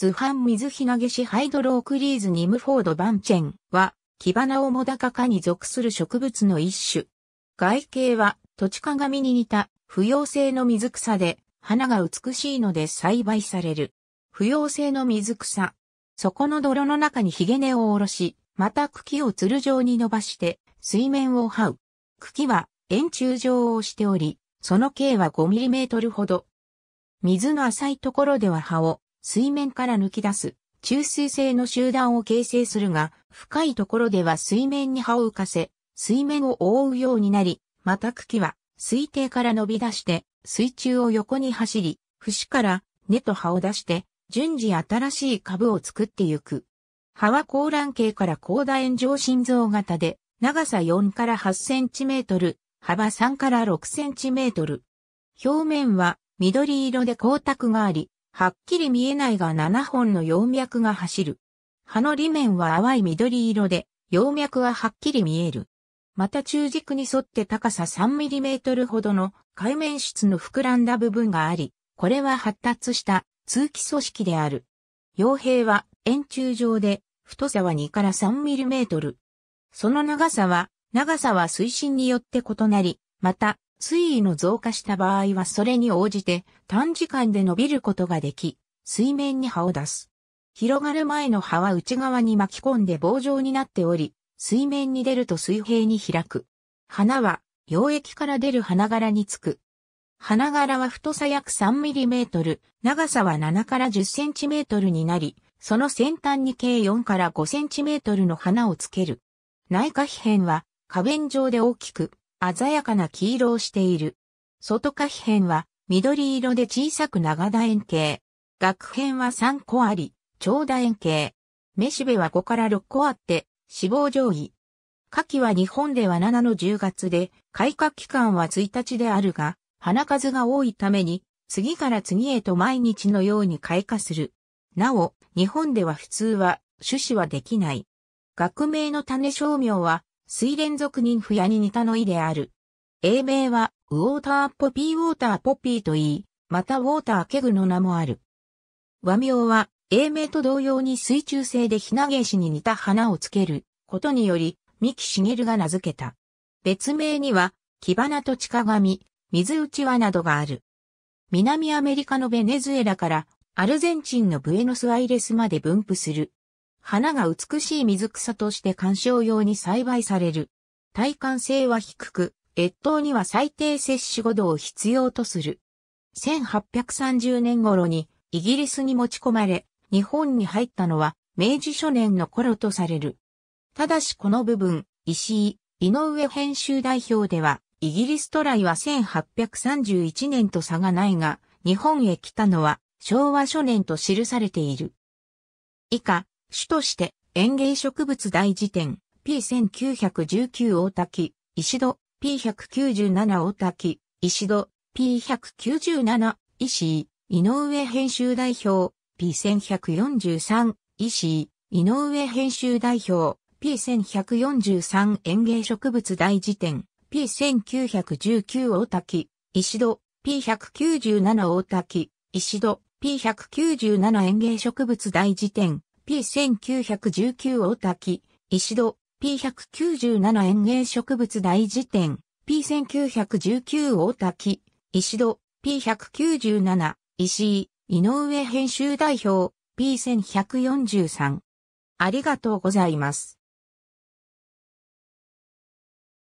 図版水ひなげしハイドロークリーズ・ニムフォード・バンチェンは、キバナオモダカ科に属する植物の一種。外形は、土地鏡に似た、不溶性の水草で、花が美しいので栽培される。不溶性の水草。そこの泥の中にヒゲ根を下ろし、また茎をつる状に伸ばして、水面を這う。茎は、円柱状をしており、その径は 5mm ほど。水の浅いところでは葉を、水面から抜き出す中水性の集団を形成するが、深いところでは水面に葉を浮かせ、水面を覆うようになり、また茎は水底から伸び出して水中を横に走り、節から根と葉を出して、順次新しい株を作ってゆく。葉は高卵形から高大炎上心臓型で、長さ4から8センチメートル、幅3から6センチメートル。表面は緑色で光沢があり、はっきり見えないが7本の葉脈が走る。葉の裏面は淡い緑色で、葉脈ははっきり見える。また中軸に沿って高さ 3mm ほどの海面質の膨らんだ部分があり、これは発達した通気組織である。傭兵は円柱状で太さは2から 3mm。その長さは、長さは水深によって異なり、また水位の増加した場合はそれに応じて短時間で伸びることができ、水面に葉を出す。広がる前の葉は内側に巻き込んで棒状になっており、水面に出ると水平に開く。花は、溶液から出る花柄につく。花柄は太さ約 3mm、長さは7から 10cm になり、その先端に計4から 5cm の花をつける。内科皮片は、花弁状で大きく、鮮やかな黄色をしている。外下皮片は緑色で小さく長楕円形。額片は3個あり、長楕円形。めしべは5から6個あって、脂肪上位。夏季は日本では7の10月で、開花期間は1日であるが、花数が多いために、次から次へと毎日のように開花する。なお、日本では普通は、種子はできない。学名の種商名は、水連続人婦やに似たの意である。英名は、ウォーターポピーウォーターポピーと言い、またウォーターケグの名もある。和名は、英名と同様に水中性でひなげしに似た花をつけることにより、三木茂が名付けた。別名には、木花と近髪、水内輪などがある。南アメリカのベネズエラからアルゼンチンのブエノスアイレスまで分布する花が美しい水草として観賞用に栽培される。耐寒性は低く、越冬には最低摂取5度を必要とする。1830年頃にイギリスに持ち込まれ、日本に入ったのは明治初年の頃とされる。ただしこの部分、石井、井上編集代表では、イギリストライは1831年と差がないが、日本へ来たのは昭和初年と記されている。以下、主として園芸植物大辞典 P1919 大滝、石戸 P197 大滝、石戸 P197 石井、井上編集代表 P1143 石井、井上編集代表 P1143 園芸植物大辞典 P1919 大滝、石戸 P197 大滝、石戸 P197 園芸植物大辞典 P1919 大滝、石戸、P197 園芸植物大辞典、P1919 大滝、石戸、P197、石井、井上編集代表、P1143。ありがとうございます。